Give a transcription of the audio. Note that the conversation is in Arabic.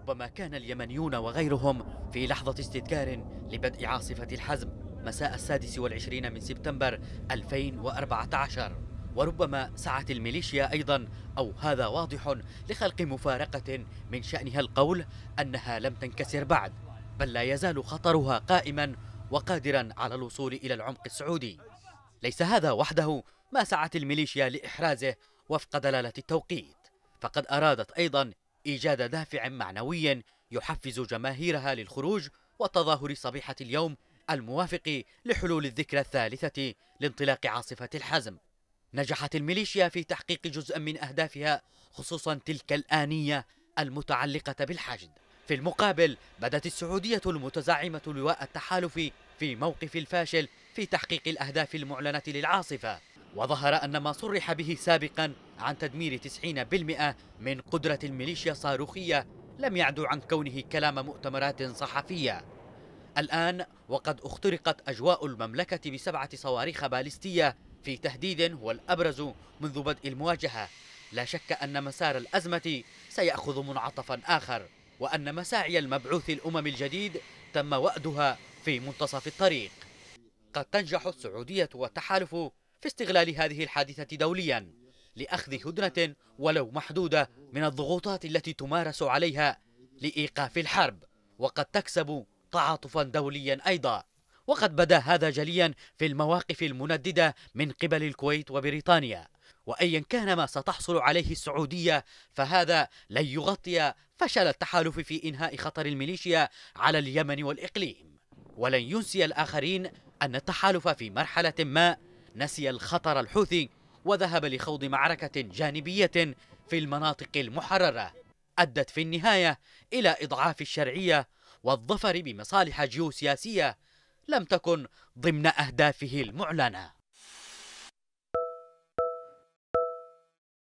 ربما كان اليمنيون وغيرهم في لحظة استذكار لبدء عاصفة الحزم مساء السادس والعشرين من سبتمبر 2014 وربما سعت الميليشيا أيضا أو هذا واضح لخلق مفارقة من شأنها القول أنها لم تنكسر بعد بل لا يزال خطرها قائما وقادرا على الوصول إلى العمق السعودي ليس هذا وحده ما سعت الميليشيا لإحرازه وفق دلالة التوقيت فقد أرادت أيضا إيجاد دافع معنوي يحفز جماهيرها للخروج وتظاهر صبيحة اليوم الموافق لحلول الذكرى الثالثة لانطلاق عاصفة الحزم نجحت الميليشيا في تحقيق جزء من أهدافها خصوصا تلك الآنية المتعلقة بالحشد في المقابل بدت السعودية المتزعمة لواء التحالف في موقف الفاشل في تحقيق الأهداف المعلنة للعاصفة وظهر أن ما صرح به سابقا عن تدمير 90% من قدرة الميليشيا الصاروخية لم يعدو عن كونه كلام مؤتمرات صحفية الآن وقد اخترقت أجواء المملكة بسبعة صواريخ باليستية في تهديد هو الأبرز منذ بدء المواجهة لا شك أن مسار الأزمة سيأخذ منعطفا آخر وأن مساعي المبعوث الأمم الجديد تم وأدها في منتصف الطريق قد تنجح السعودية والتحالف في استغلال هذه الحادثة دوليا لأخذ هدنة ولو محدودة من الضغوطات التي تمارس عليها لإيقاف الحرب وقد تكسب تعاطفا دوليا أيضا وقد بدا هذا جليا في المواقف المنددة من قبل الكويت وبريطانيا وأيا كان ما ستحصل عليه السعودية فهذا لن يغطي فشل التحالف في إنهاء خطر الميليشيا على اليمن والإقليم ولن ينسي الآخرين أن التحالف في مرحلة ما نسي الخطر الحوثي وذهب لخوض معركة جانبية في المناطق المحررة أدت في النهاية إلى إضعاف الشرعية والظفر بمصالح جيوسياسية لم تكن ضمن أهدافه المعلنة